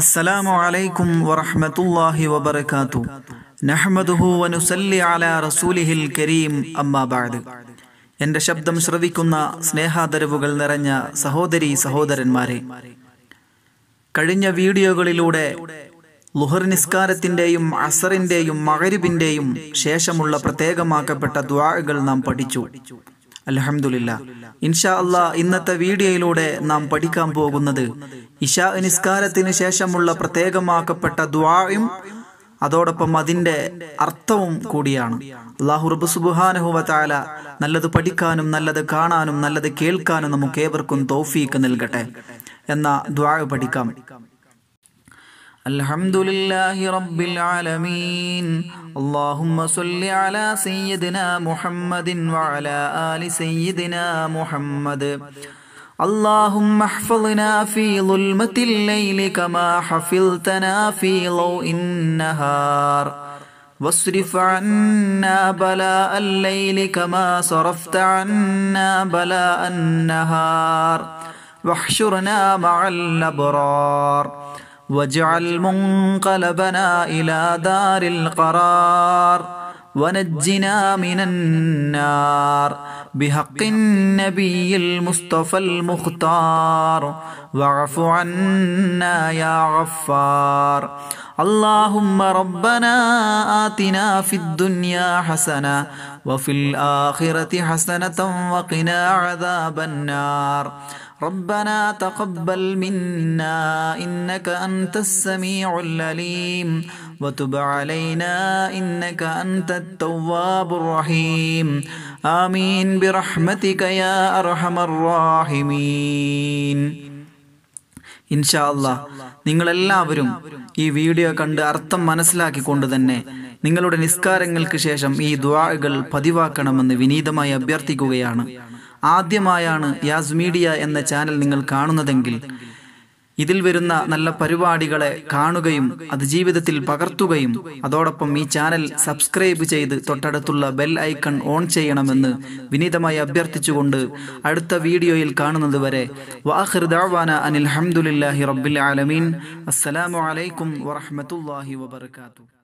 السلام عليكم ورحمة الله وبركاته نحمده ونسلي على رسوله الكريم أما بعد ശബ്ദം ശ്രവിക്കുന്ന സ്നേഹാദരവുകൾ നിറഞ്ഞ സഹോദരി സഹോദരന്മാരെ കഴിഞ്ഞ വീഡിയോകളിലൂടെ ലുഹർ നിസ്കാരത്തിന്റെയും അസറിന്റെയും മകരിബിൻ്റെയും ശേഷമുള്ള പ്രത്യേകമാക്കപ്പെട്ട ദ്വാകൾ നാം പഠിച്ചു അലഹമില്ല ഇൻഷാ അല്ലാ ഇന്നത്തെ വീഡിയോയിലൂടെ നാം പഠിക്കാൻ പോകുന്നത് ഇഷാ നിസ്കാരത്തിന് ശേഷമുള്ള പ്രത്യേകമാക്കപ്പെട്ട ദ്വായും അതോടൊപ്പം അതിൻ്റെ അർത്ഥവും കൂടിയാണ് അള്ളാഹു റബ്ബ് നല്ലത് പഠിക്കാനും നല്ലത് കാണാനും നല്ലത് കേൾക്കാനും നമുക്ക് ഏവർക്കും തോഫീക്ക് നൽകട്ടെ എന്ന ദ്വാഴ് പഠിക്കാം الحمد لله رب العالمين اللهم صل على سيدنا محمد وعلى آل سيدنا محمد اللهم احفظنا في ظلمة الليل كما حفظتنا في ضوء النهار واصرف عنا بلاء الليل كما صرفت عنا بلاء النهار واحشرنا مع الأبرار واجعل منقلبنا إلى دار القرار ونجنا من النار بحق النبي المصطفى المختار واعف عنا يا غفار اللهم ربنا آتنا في الدنيا حسنة وفي الآخرة حسنة وقنا عذاب النار ربنا تقبل منا إنك أنت السميع العليم وتب علينا إنك أنت التواب الرحيم آمين برحمتك يا أرحم الراحمين ഇൻഷാ അല്ലാ നിങ്ങളെല്ലാവരും ഈ വീഡിയോ കണ്ട് അർത്ഥം മനസ്സിലാക്കിക്കൊണ്ട് തന്നെ നിങ്ങളുടെ നിസ്കാരങ്ങൾക്ക് ശേഷം ഈ ദ്വാകൾ പതിവാക്കണമെന്ന് വിനീതമായി അഭ്യർത്ഥിക്കുകയാണ് ആദ്യമായാണ് യാസ് മീഡിയ എന്ന ചാനൽ നിങ്ങൾ കാണുന്നതെങ്കിൽ ഇതിൽ വരുന്ന നല്ല പരിപാടികളെ കാണുകയും അത് ജീവിതത്തിൽ പകർത്തുകയും അതോടൊപ്പം ഈ ചാനൽ സബ്സ്ക്രൈബ് ചെയ്ത് തൊട്ടടുത്തുള്ള ബെൽ ഐക്കൺ ഓൺ ചെയ്യണമെന്ന് വിനീതമായി അഭ്യർത്ഥിച്ചുകൊണ്ട് അടുത്ത വീഡിയോയിൽ കാണുന്നത് വരെ വാഹൃദാവാന അനിൽ ഹംദുലില്ലാഹി റബ്ബിൽ ആലമീൻ അസ്സലാമു അലൈക്കും വറഹമത്തല്ലാഹി വബർക്കാത്തു